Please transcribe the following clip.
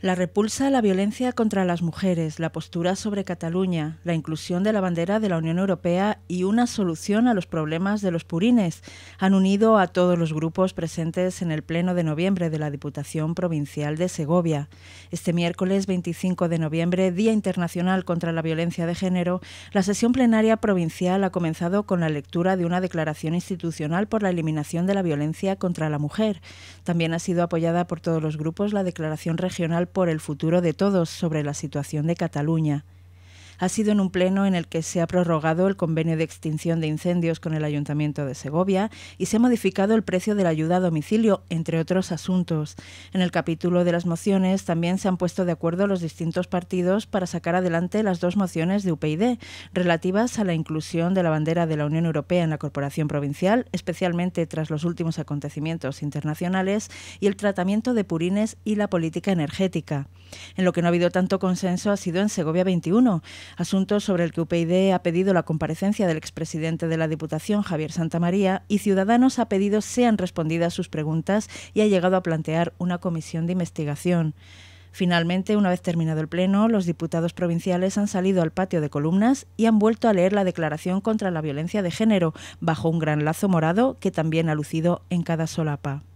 La repulsa a la violencia contra las mujeres, la postura sobre Cataluña, la inclusión de la bandera de la Unión Europea y una solución a los problemas de los purines han unido a todos los grupos presentes en el Pleno de Noviembre de la Diputación Provincial de Segovia. Este miércoles 25 de noviembre, Día Internacional contra la Violencia de Género, la sesión plenaria provincial ha comenzado con la lectura de una declaración institucional por la eliminación de la violencia contra la mujer. También ha sido apoyada por todos los grupos la declaración regional por el futuro de todos sobre la situación de Cataluña ha sido en un pleno en el que se ha prorrogado el convenio de extinción de incendios con el Ayuntamiento de Segovia y se ha modificado el precio de la ayuda a domicilio, entre otros asuntos. En el capítulo de las mociones también se han puesto de acuerdo los distintos partidos para sacar adelante las dos mociones de UPyD relativas a la inclusión de la bandera de la Unión Europea en la Corporación Provincial, especialmente tras los últimos acontecimientos internacionales y el tratamiento de purines y la política energética. En lo que no ha habido tanto consenso ha sido en Segovia 21, asunto sobre el que UPyD ha pedido la comparecencia del expresidente de la Diputación, Javier Santamaría, y Ciudadanos ha pedido sean respondidas sus preguntas y ha llegado a plantear una comisión de investigación. Finalmente, una vez terminado el pleno, los diputados provinciales han salido al patio de columnas y han vuelto a leer la declaración contra la violencia de género, bajo un gran lazo morado que también ha lucido en cada solapa.